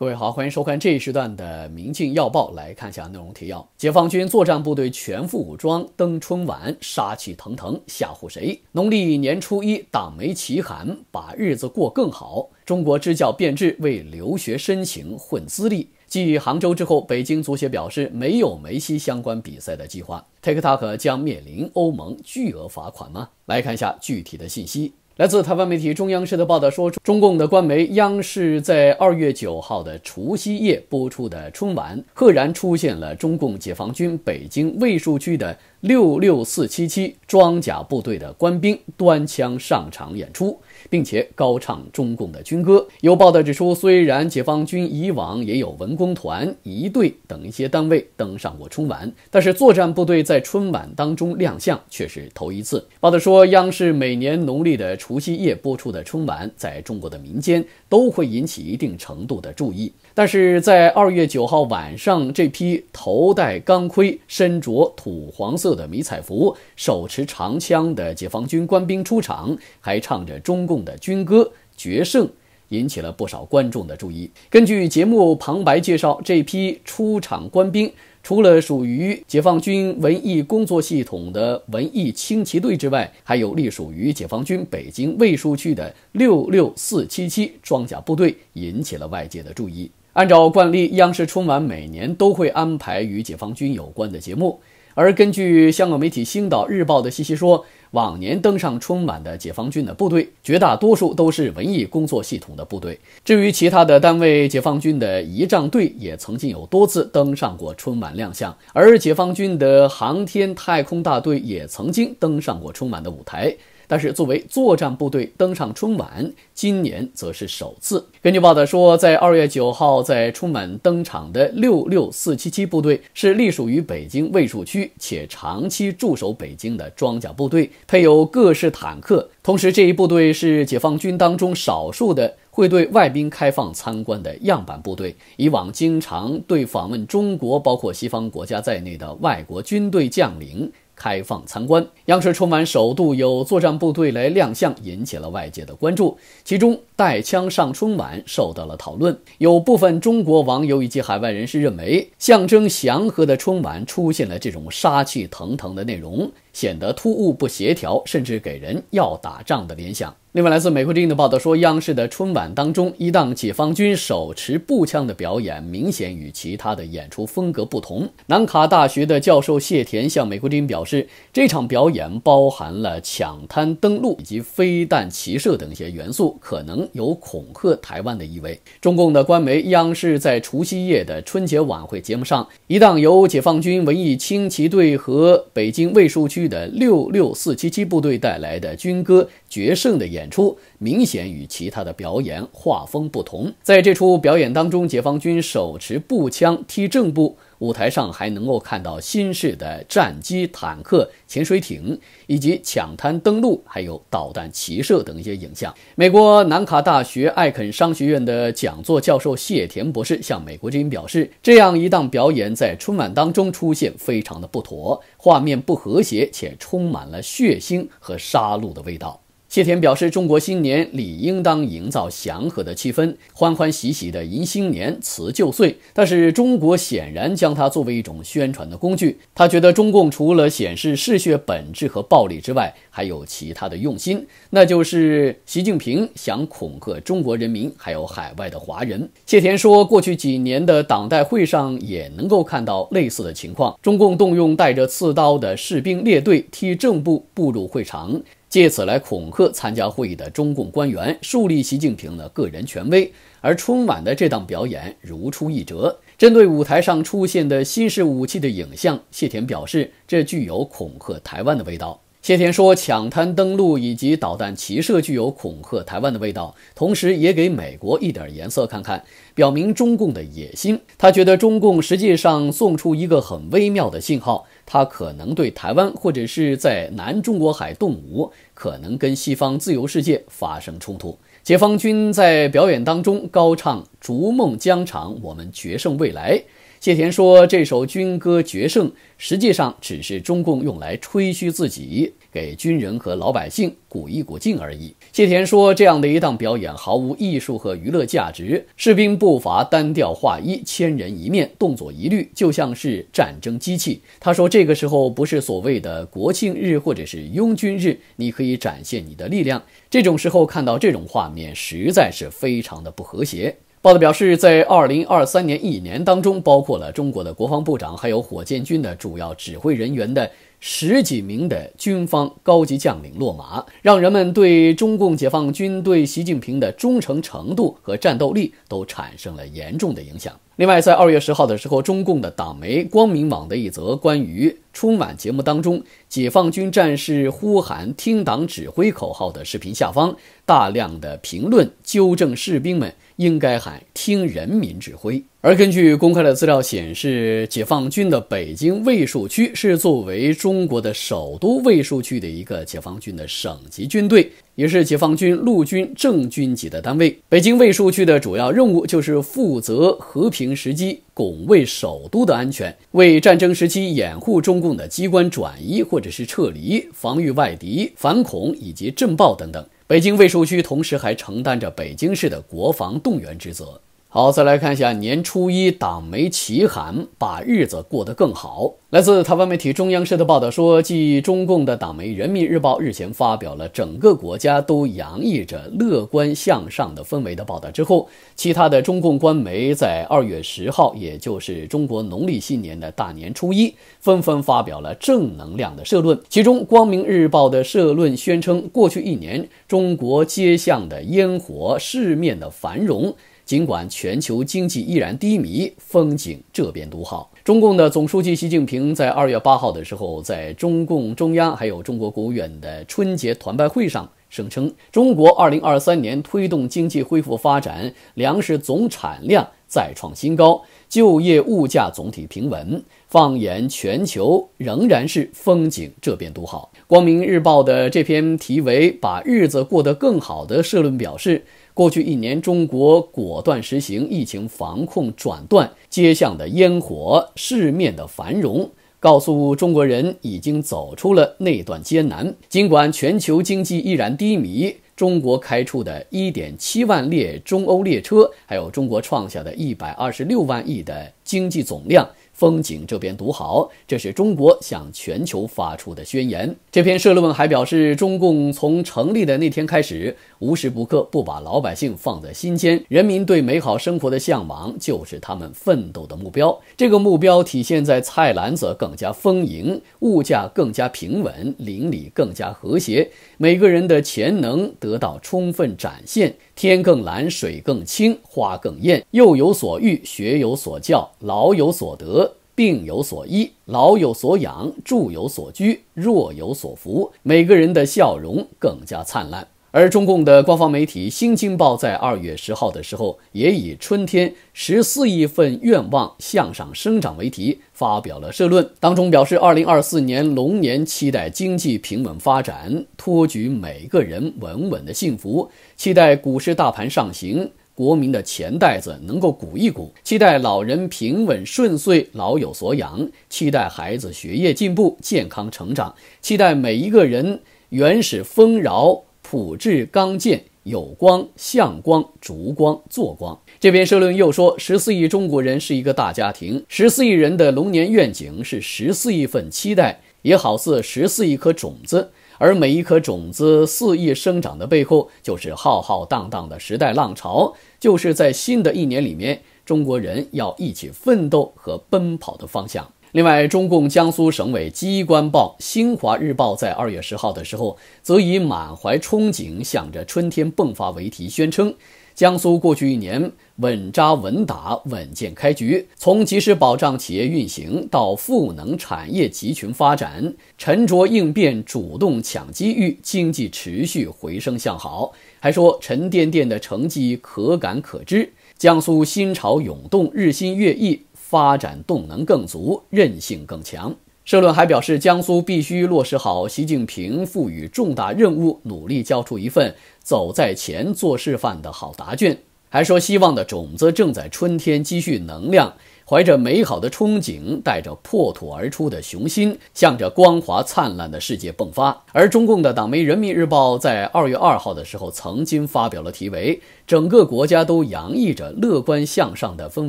各位好，欢迎收看这一时段的《明镜要报》，来看一下内容提要：解放军作战部队全副武装登春晚，杀气腾腾吓唬谁？农历年初一，挡媒奇寒，把日子过更好。中国支教变质为留学申请混资历。继杭州之后，北京足协表示没有梅西相关比赛的计划。t i k t o k 将面临欧盟巨额罚款吗？来看一下具体的信息。来自台湾媒体中央社的报道说，中共的官媒央视在二月九号的除夕夜播出的春晚，赫然出现了中共解放军北京卫戍区的六六四七七装甲部队的官兵端枪上场演出。并且高唱中共的军歌。有报道指出，虽然解放军以往也有文工团、一队等一些单位登上过春晚，但是作战部队在春晚当中亮相却是头一次。报道说，央视每年农历的除夕夜播出的春晚，在中国的民间都会引起一定程度的注意。但是在二月九号晚上，这批头戴钢盔、身着土黄色的迷彩服、手持长枪的解放军官兵出场，还唱着中共的军歌《决胜》，引起了不少观众的注意。根据节目旁白介绍，这批出场官兵除了属于解放军文艺工作系统的文艺轻骑队之外，还有隶属于解放军北京卫戍区的六六四七七装甲部队，引起了外界的注意。按照惯例，央视春晚每年都会安排与解放军有关的节目。而根据香港媒体《星岛日报》的信息说，往年登上春晚的解放军的部队，绝大多数都是文艺工作系统的部队。至于其他的单位，解放军的仪仗队也曾经有多次登上过春晚亮相，而解放军的航天太空大队也曾经登上过春晚的舞台。但是，作为作战部队登上春晚，今年则是首次。根据报道说，在二月九号在春晚登场的六六四七七部队是隶属于北京卫戍区且长期驻守北京的装甲部队，配有各式坦克。同时，这一部队是解放军当中少数的会对外宾开放参观的样板部队。以往经常对访问中国，包括西方国家在内的外国军队将领。开放参观，央视春晚首度有作战部队来亮相，引起了外界的关注。其中，带枪上春晚受到了讨论。有部分中国网友以及海外人士认为，象征祥和的春晚出现了这种杀气腾腾的内容，显得突兀不协调，甚至给人要打仗的联想。另外，来自美国之音》的报道说，央视的春晚当中，一档解放军手持步枪的表演明显与其他的演出风格不同。南卡大学的教授谢田向美国之音》表示，这场表演包含了抢滩登陆以及飞弹骑射等一些元素，可能有恐吓台湾的意味。中共的官媒央视在除夕夜的春节晚会节目上，一档由解放军文艺轻骑队和北京卫戍区的六六四七七部队带来的军歌《决胜》的演。演出明显与其他的表演画风不同。在这出表演当中，解放军手持步枪踢正步，舞台上还能够看到新式的战机、坦克、潜水艇，以及抢滩登陆、还有导弹齐射等一些影像。美国南卡大学艾肯商学院的讲座教授谢田博士向美国之音表示，这样一档表演在春晚当中出现，非常的不妥，画面不和谐，且充满了血腥和杀戮的味道。谢田表示：“中国新年理应当营造祥和的气氛，欢欢喜喜的迎新年、辞旧岁。但是中国显然将它作为一种宣传的工具。他觉得中共除了显示嗜血本质和暴力之外，还有其他的用心，那就是习近平想恐吓中国人民，还有海外的华人。”谢田说：“过去几年的党代会上也能够看到类似的情况，中共动用带着刺刀的士兵列队替正步步入会场。”借此来恐吓参加会议的中共官员，树立习近平的个人权威。而春晚的这档表演如出一辙。针对舞台上出现的新式武器的影像，谢田表示，这具有恐吓台湾的味道。谢田说，抢滩登陆以及导弹齐射具有恐吓台湾的味道，同时也给美国一点颜色看看，表明中共的野心。他觉得中共实际上送出一个很微妙的信号。他可能对台湾或者是在南中国海动武，可能跟西方自由世界发生冲突。解放军在表演当中高唱《逐梦疆场》，我们决胜未来。谢田说，这首军歌《决胜》实际上只是中共用来吹嘘自己。给军人和老百姓鼓一鼓劲而已。谢田说，这样的一档表演毫无艺术和娱乐价值，士兵步伐单调划一，千人一面，动作一律，就像是战争机器。他说，这个时候不是所谓的国庆日或者是拥军日，你可以展现你的力量。这种时候看到这种画面，实在是非常的不和谐。报道表示，在2023年一年当中，包括了中国的国防部长还有火箭军的主要指挥人员的。十几名的军方高级将领落马，让人们对中共解放军对习近平的忠诚程度和战斗力都产生了严重的影响。另外，在二月十号的时候，中共的党媒光明网的一则关于春晚节目当中解放军战士呼喊“听党指挥”口号的视频下方，大量的评论纠正士兵们应该喊“听人民指挥”。而根据公开的资料显示，解放军的北京卫戍区是作为中国的首都卫戍区的一个解放军的省级军队。也是解放军陆军正军级的单位。北京卫戍区的主要任务就是负责和平时期拱卫首都的安全，为战争时期掩护中共的机关转移或者是撤离，防御外敌、反恐以及震爆等等。北京卫戍区同时还承担着北京市的国防动员职责。好，再来看一下年初一，党媒齐喊，把日子过得更好。来自台湾媒体中央社的报道说，继中共的党媒《人民日报》日前发表了“整个国家都洋溢着乐观向上的氛围”的报道之后，其他的中共官媒在二月十号，也就是中国农历新年的大年初一，纷纷发表了正能量的社论。其中，《光明日报》的社论宣称，过去一年，中国街巷的烟火，市面的繁荣。尽管全球经济依然低迷，风景这边独好。中共的总书记习近平在二月八号的时候，在中共中央还有中国国务院的春节团拜会上，声称中国二零二三年推动经济恢复发展，粮食总产量再创新高，就业物价总体平稳。放眼全球，仍然是风景这边独好。《光明日报》的这篇题为《把日子过得更好》的社论表示。过去一年，中国果断实行疫情防控转段，街巷的烟火，市面的繁荣，告诉中国人已经走出了那段艰难。尽管全球经济依然低迷，中国开出的一点七万列中欧列车，还有中国创下的一百二十六万亿的经济总量。风景这边独好，这是中国向全球发出的宣言。这篇社论还表示，中共从成立的那天开始，无时不刻不把老百姓放在心间。人民对美好生活的向往，就是他们奋斗的目标。这个目标体现在菜篮子更加丰盈，物价更加平稳，邻里更加和谐，每个人的潜能得到充分展现。天更蓝，水更清，花更艳。幼有所育，学有所教，老有所得，病有所医，老有所养，住有所居，弱有所扶。每个人的笑容更加灿烂。而中共的官方媒体《新京报》在二月十号的时候，也以“春天十四亿份愿望向上生长”为题发表了社论，当中表示：二零二四年龙年，期待经济平稳发展，托举每个人稳稳的幸福；期待股市大盘上行，国民的钱袋子能够鼓一鼓；期待老人平稳顺遂，老有所养；期待孩子学业进步，健康成长；期待每一个人原始丰饶。朴质刚健，有光，向光，烛光，坐光。这篇社论又说，十四亿中国人是一个大家庭，十四亿人的龙年愿景是十四亿份期待，也好似十四亿颗种子，而每一颗种子肆意生长的背后，就是浩浩荡荡的时代浪潮，就是在新的一年里面，中国人要一起奋斗和奔跑的方向。另外，中共江苏省委机关报《新华日报》在二月十号的时候，则以“满怀憧憬，想着春天迸发”为题，宣称江苏过去一年稳扎稳打、稳健开局，从及时保障企业运行到赋能产业集群发展，沉着应变、主动抢机遇，经济持续回升向好。还说，沉甸甸的成绩可感可知，江苏新潮涌动，日新月异。发展动能更足，韧性更强。社论还表示，江苏必须落实好习近平赋予重大任务，努力交出一份走在前、做示范的好答卷。还说，希望的种子正在春天积蓄能量。怀着美好的憧憬，带着破土而出的雄心，向着光华灿烂的世界迸发。而中共的党媒《人民日报》在二月二号的时候，曾经发表了题为“整个国家都洋溢着乐观向上的氛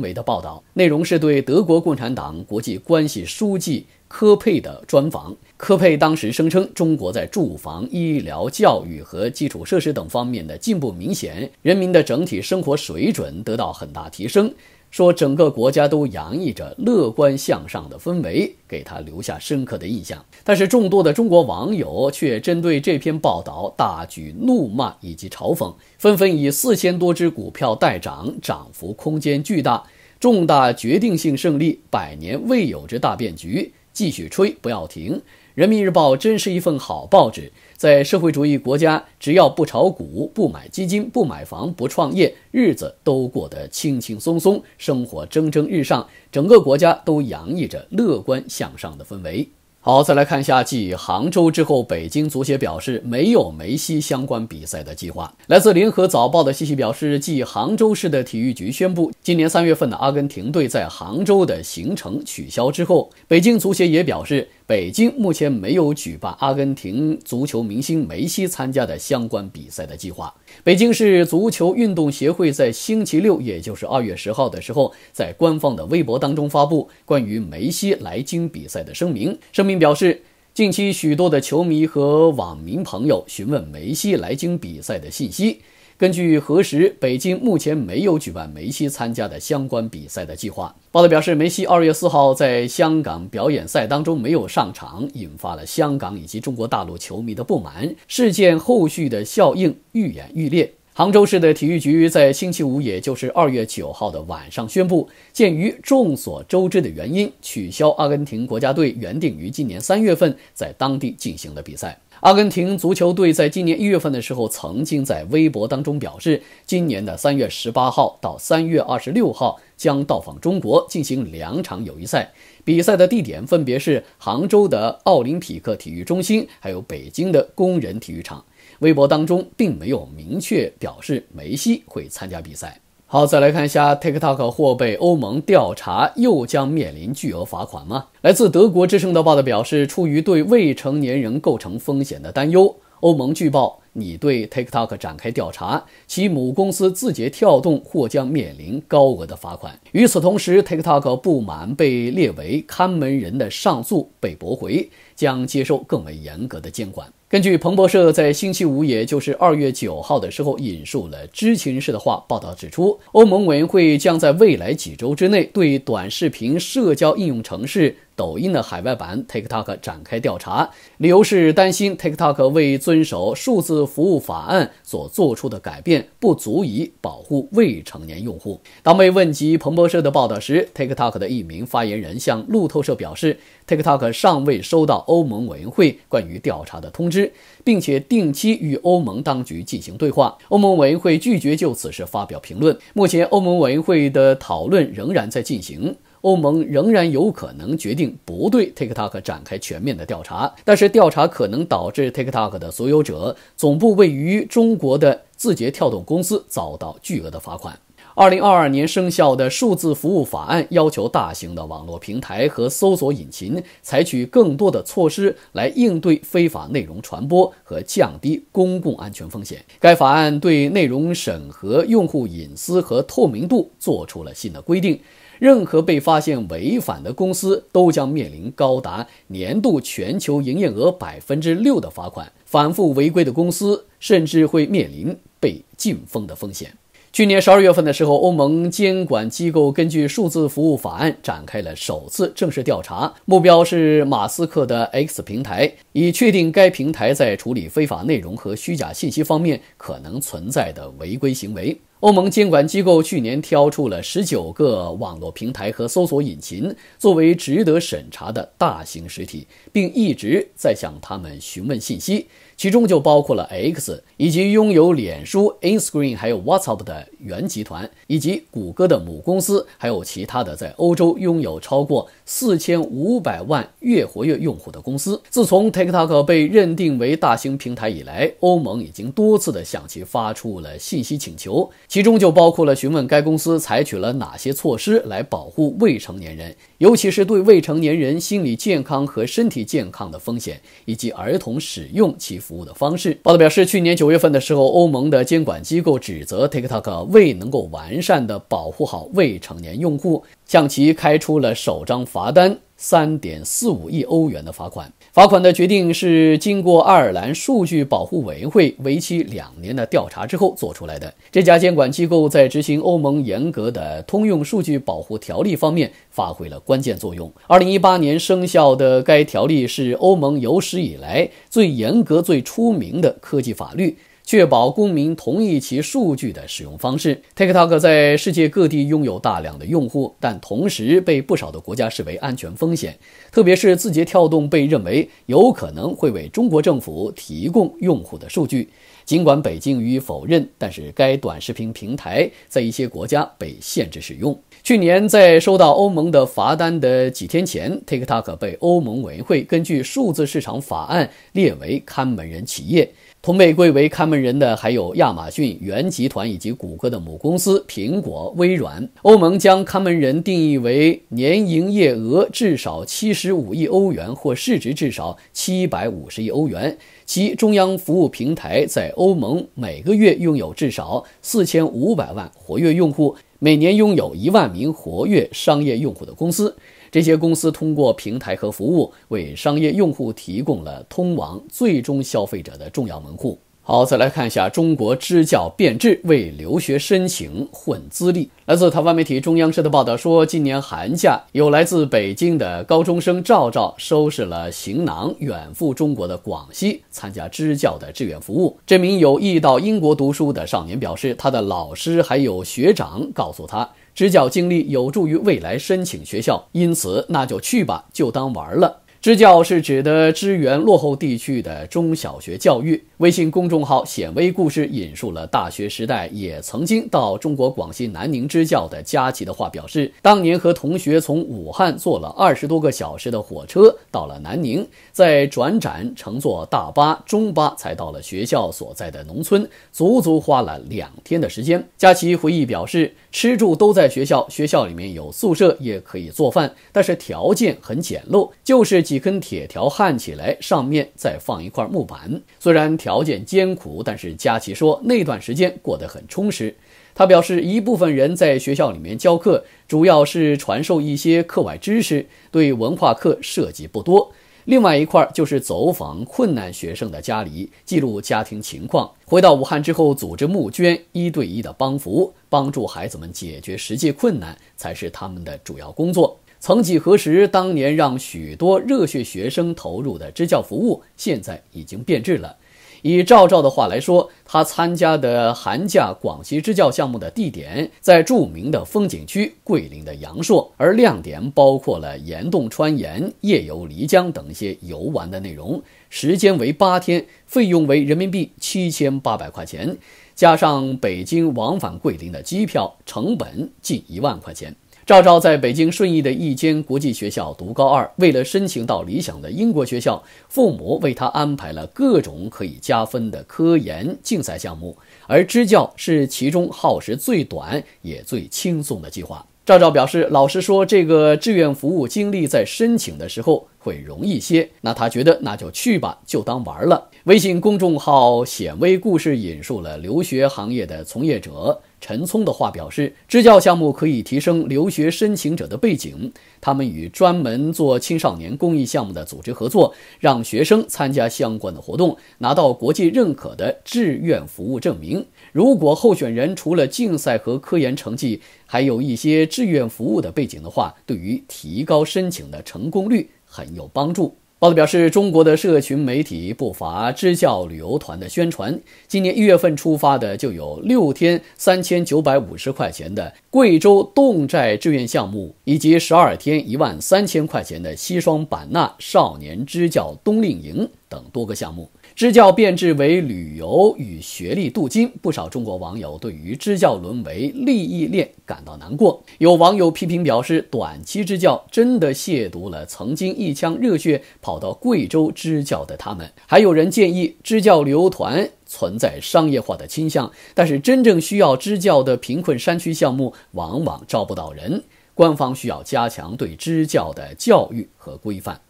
围”的报道，内容是对德国共产党国际关系书记科佩的专访。科佩当时声称，中国在住房、医疗、教育和基础设施等方面的进步明显，人民的整体生活水准得到很大提升。说整个国家都洋溢着乐观向上的氛围，给他留下深刻的印象。但是众多的中国网友却针对这篇报道大举怒骂以及嘲讽，纷纷以四千多只股票待涨，涨幅空间巨大，重大决定性胜利，百年未有之大变局，继续吹不要停。人民日报真是一份好报纸。在社会主义国家，只要不炒股、不买基金、不买房、不创业，日子都过得轻轻松松，生活蒸蒸日上，整个国家都洋溢着乐观向上的氛围。好，再来看一下，继杭州之后，北京足协表示没有梅西相关比赛的计划。来自联合早报的信息表示，继杭州市的体育局宣布今年三月份的阿根廷队在杭州的行程取消之后，北京足协也表示。北京目前没有举办阿根廷足球明星梅西参加的相关比赛的计划。北京市足球运动协会在星期六，也就是二月十号的时候，在官方的微博当中发布关于梅西来京比赛的声明。声明表示，近期许多的球迷和网民朋友询问梅西来京比赛的信息。根据核实，北京目前没有举办梅西参加的相关比赛的计划。报道表示，梅西二月四号在香港表演赛当中没有上场，引发了香港以及中国大陆球迷的不满。事件后续的效应愈演愈烈。杭州市的体育局在星期五，也就是二月九号的晚上宣布，鉴于众所周知的原因，取消阿根廷国家队原定于今年三月份在当地进行的比赛。阿根廷足球队在今年一月份的时候，曾经在微博当中表示，今年的三月十八号到三月二十六号将到访中国进行两场友谊赛，比赛的地点分别是杭州的奥林匹克体育中心，还有北京的工人体育场。微博当中并没有明确表示梅西会参加比赛。好，再来看一下，TikTok 或被欧盟调查，又将面临巨额罚款吗？来自德国之声的报道表示，出于对未成年人构成风险的担忧，欧盟据报拟对 TikTok 展开调查，其母公司字节跳动或将面临高额的罚款。与此同时，TikTok 不满被列为看门人的上诉被驳回。将接受更为严格的监管。根据彭博社在星期五，也就是二月九号的时候，引述了知情人士的话，报道指出，欧盟委员会将在未来几周之内对短视频社交应用程式。抖音的海外版 TikTok 展开调查，理由是担心 TikTok 为遵守《数字服务法案》所做出的改变不足以保护未成年用户。当被问及彭博社的报道时，TikTok 的一名发言人向路透社表示，TikTok 尚未收到欧盟委员会关于调查的通知，并且定期与欧盟当局进行对话。欧盟委员会拒绝就此事发表评论。目前，欧盟委员会的讨论仍然在进行。欧盟仍然有可能决定不对 TikTok 展开全面的调查，但是调查可能导致 TikTok 的所有者、总部位于中国的字节跳动公司遭到巨额的罚款。二零二二年生效的数字服务法案要求大型的网络平台和搜索引擎采取更多的措施来应对非法内容传播和降低公共安全风险。该法案对内容审核、用户隐私和透明度做出了新的规定。任何被发现违反的公司都将面临高达年度全球营业额百分之六的罚款。反复违规的公司甚至会面临被禁封的风险。去年十二月份的时候，欧盟监管机构根据数字服务法案展开了首次正式调查，目标是马斯克的 X 平台，以确定该平台在处理非法内容和虚假信息方面可能存在的违规行为。欧盟监管机构去年挑出了十九个网络平台和搜索引擎作为值得审查的大型实体，并一直在向他们询问信息。其中就包括了 X，以及拥有脸书、Instagram 还有 WhatsApp 的元集团，以及谷歌的母公司，还有其他的在欧洲拥有超过四千五百万月活跃用户的公司。自从 TikTok 被认定为大型平台以来，欧盟已经多次的向其发出了信息请求，其中就包括了询问该公司采取了哪些措施来保护未成年人，尤其是对未成年人心理健康和身体健康的风险，以及儿童使用其。服务的方式。报道表示，去年九月份的时候，欧盟的监管机构指责 TikTok 未能够完善的保护好未成年用户，向其开出了首张罚单。三点四五亿欧元的罚款，罚款的决定是经过爱尔兰数据保护委员会为期两年的调查之后做出来的。这家监管机构在执行欧盟严格的通用数据保护条例方面发挥了关键作用。二零一八年生效的该条例是欧盟有史以来最严格、最出名的科技法律。确保公民同意其数据的使用方式。TikTok 在世界各地拥有大量的用户，但同时被不少的国家视为安全风险。特别是字节跳动被认为有可能会为中国政府提供用户的数据，尽管北京予以否认，但是该短视频平台在一些国家被限制使用。去年在收到欧盟的罚单的几天前，TikTok 被欧盟委员会根据数字市场法案列为看门人企业。同被归为看门人的还有亚马逊、原集团以及谷歌的母公司苹果、微软。欧盟将看门人定义为年营业额至少七十五亿欧元或市值至少七百五十亿欧元，其中央服务平台在欧盟每个月拥有至少四千五百万活跃用户，每年拥有一万名活跃商业用户的公司。这些公司通过平台和服务，为商业用户提供了通往最终消费者的重要门户。好，再来看一下中国支教变质，为留学申请混资历。来自台湾媒体中央社的报道说，今年寒假，有来自北京的高中生赵赵收拾了行囊，远赴中国的广西参加支教的志愿服务。这名有意到英国读书的少年表示，他的老师还有学长告诉他。支教经历有助于未来申请学校，因此那就去吧，就当玩了。支教是指的支援落后地区的中小学教育。微信公众号“显微故事”引述了大学时代也曾经到中国广西南宁支教的佳琪的话，表示当年和同学从武汉坐了二十多个小时的火车到了南宁，在转站乘坐大巴、中巴才到了学校所在的农村，足足花了两天的时间。佳琪回忆表示。吃住都在学校，学校里面有宿舍，也可以做饭，但是条件很简陋，就是几根铁条焊起来，上面再放一块木板。虽然条件艰苦，但是佳琪说那段时间过得很充实。他表示，一部分人在学校里面教课，主要是传授一些课外知识，对文化课涉及不多。另外一块就是走访困难学生的家里，记录家庭情况。回到武汉之后，组织募捐，一对一的帮扶，帮助孩子们解决实际困难，才是他们的主要工作。曾几何时，当年让许多热血学生投入的支教服务，现在已经变质了。以赵照的话来说，他参加的寒假广西支教项目的地点在著名的风景区桂林的阳朔，而亮点包括了岩洞穿岩、夜游漓江等一些游玩的内容，时间为八天，费用为人民币七千八百块钱，加上北京往返桂林的机票，成本近一万块钱。赵赵在北京顺义的一间国际学校读高二，为了申请到理想的英国学校，父母为他安排了各种可以加分的科研竞赛项目，而支教是其中耗时最短也最轻松的计划。赵赵表示：“老师说，这个志愿服务经历在申请的时候会容易些。那他觉得那就去吧，就当玩了。”微信公众号“显微故事”引述了留学行业的从业者。陈聪的话表示，支教项目可以提升留学申请者的背景。他们与专门做青少年公益项目的组织合作，让学生参加相关的活动，拿到国际认可的志愿服务证明。如果候选人除了竞赛和科研成绩，还有一些志愿服务的背景的话，对于提高申请的成功率很有帮助。报道表示，中国的社群媒体不乏支教旅游团的宣传。今年一月份出发的就有六天三千九百五十块钱的贵州侗寨志愿项目，以及十二天一万三千块钱的西双版纳少年支教冬令营等多个项目。支教变质为旅游与学历镀金，不少中国网友对于支教沦为利益链感到难过。有网友批评表示，短期支教真的亵渎了曾经一腔热血跑到贵州支教的他们。还有人建议，支教旅游团存在商业化的倾向，但是真正需要支教的贫困山区项目往往招不到人。官方需要加强对支教的教育和规范。